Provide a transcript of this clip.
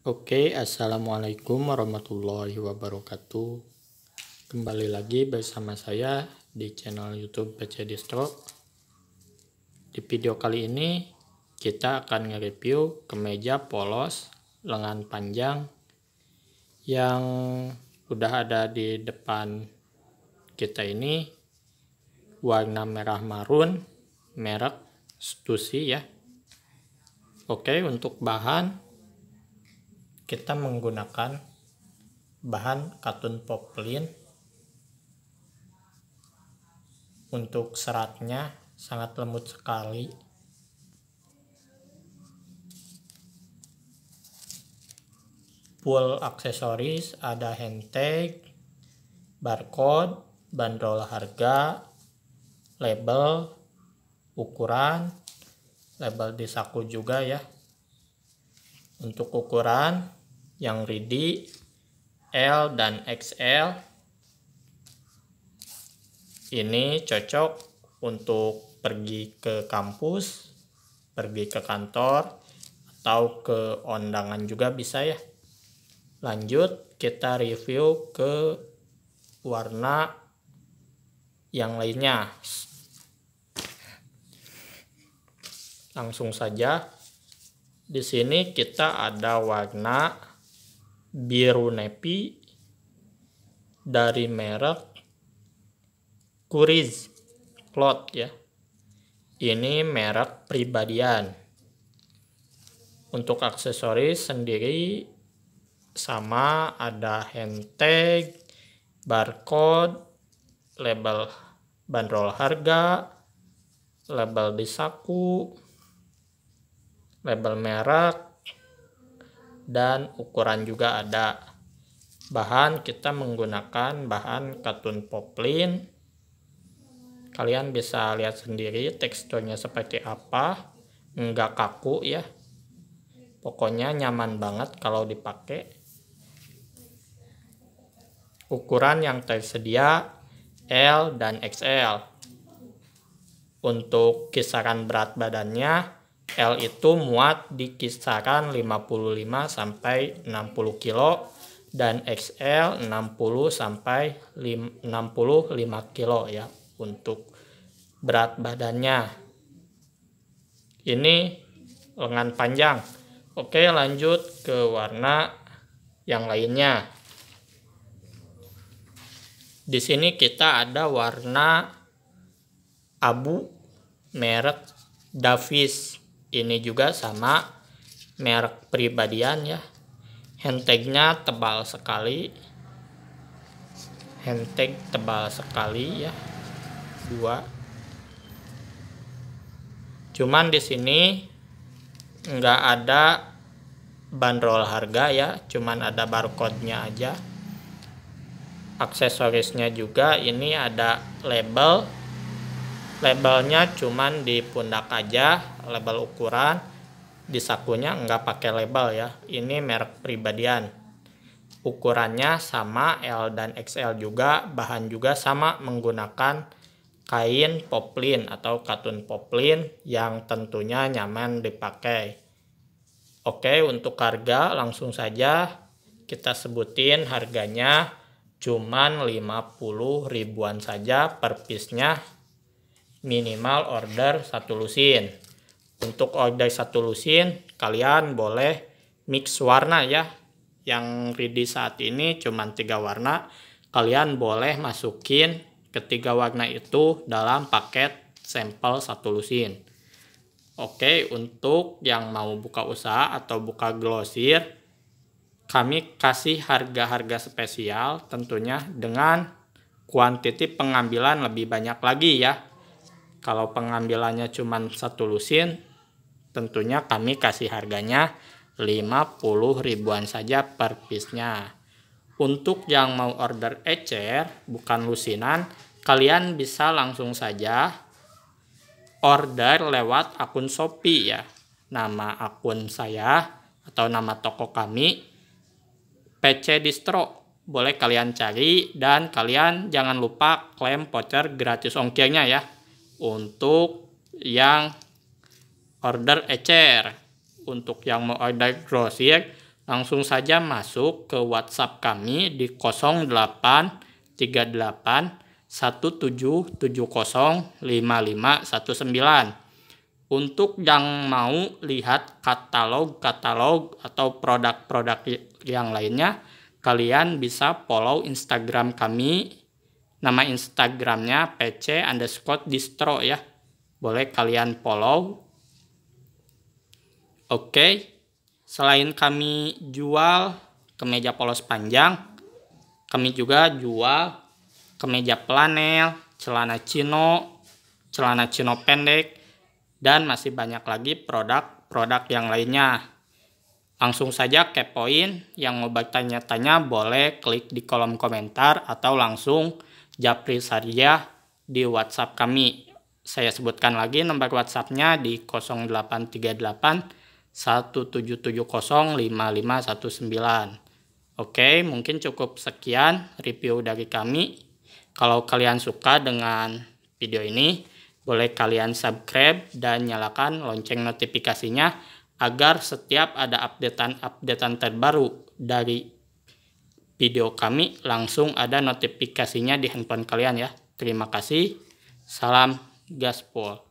Oke, okay, assalamualaikum warahmatullahi wabarakatuh. Kembali lagi bersama saya di channel YouTube Baca Distro. Di video kali ini kita akan nge-review kemeja polos lengan panjang yang udah ada di depan kita ini warna merah marun merek Stussy ya. Oke, okay, untuk bahan kita menggunakan bahan katun poplin untuk seratnya sangat lembut sekali full aksesoris ada hand tag barcode bandrol harga label ukuran label di saku juga ya untuk ukuran yang ready L dan XL ini cocok untuk pergi ke kampus, pergi ke kantor, atau ke undangan juga bisa ya. Lanjut, kita review ke warna yang lainnya. Langsung saja, di sini kita ada warna biru nepi dari merek Kuriz Cloth ya. Ini merek pribadian. Untuk aksesoris sendiri sama ada hand tag, barcode, label bandrol harga, label di saku, label merek, dan ukuran juga ada. Bahan kita menggunakan bahan katun poplin. Kalian bisa lihat sendiri teksturnya seperti apa. nggak kaku ya. Pokoknya nyaman banget kalau dipakai. Ukuran yang tersedia L dan XL. Untuk kisaran berat badannya L itu muat di kisaran 55 sampai 60 kilo dan XL 60 sampai 65 kilo ya untuk berat badannya. Ini lengan panjang. Oke, lanjut ke warna yang lainnya. Di sini kita ada warna abu merek Davis ini juga sama merek pribadian ya handtagnya tebal sekali handtag tebal sekali ya dua cuman di sini nggak ada bandrol harga ya cuman ada barcode nya aja aksesorisnya juga ini ada label labelnya cuman di pundak aja label ukuran di sakunya nggak pakai label ya ini merek pribadian ukurannya sama L dan XL juga bahan juga sama menggunakan kain poplin atau katun poplin yang tentunya nyaman dipakai Oke untuk harga langsung saja kita sebutin harganya cuman 50 ribuan saja per piece-nya minimal order satu lusin. Untuk order satu lusin, kalian boleh mix warna ya. Yang ready saat ini cuma tiga warna. Kalian boleh masukin ketiga warna itu dalam paket sampel satu lusin. Oke, untuk yang mau buka usaha atau buka glosir, kami kasih harga-harga spesial tentunya dengan kuantiti pengambilan lebih banyak lagi ya kalau pengambilannya cuma satu lusin, tentunya kami kasih harganya 50 ribuan saja per piece-nya. Untuk yang mau order ecer, bukan lusinan, kalian bisa langsung saja order lewat akun Shopee ya. Nama akun saya atau nama toko kami PC Distro. Boleh kalian cari dan kalian jangan lupa klaim voucher gratis ongkirnya ya untuk yang order ecer. Untuk yang mau order grosir, langsung saja masuk ke WhatsApp kami di 0838 1770 Untuk yang mau lihat katalog-katalog atau produk-produk yang lainnya, kalian bisa follow Instagram kami Nama Instagramnya pc underscore distro ya. Boleh kalian follow. Oke. Selain kami jual kemeja polos panjang, kami juga jual kemeja planel, celana chino, celana chino pendek, dan masih banyak lagi produk-produk yang lainnya. Langsung saja kepoin, yang mau bertanya-tanya boleh klik di kolom komentar atau langsung Japri Sariah di WhatsApp kami. Saya sebutkan lagi nomor WhatsAppnya di 0838 1770 Oke, mungkin cukup sekian review dari kami. Kalau kalian suka dengan video ini, boleh kalian subscribe dan nyalakan lonceng notifikasinya agar setiap ada updatean-updatean terbaru dari video kami, langsung ada notifikasinya di handphone kalian ya. Terima kasih. Salam Gaspol.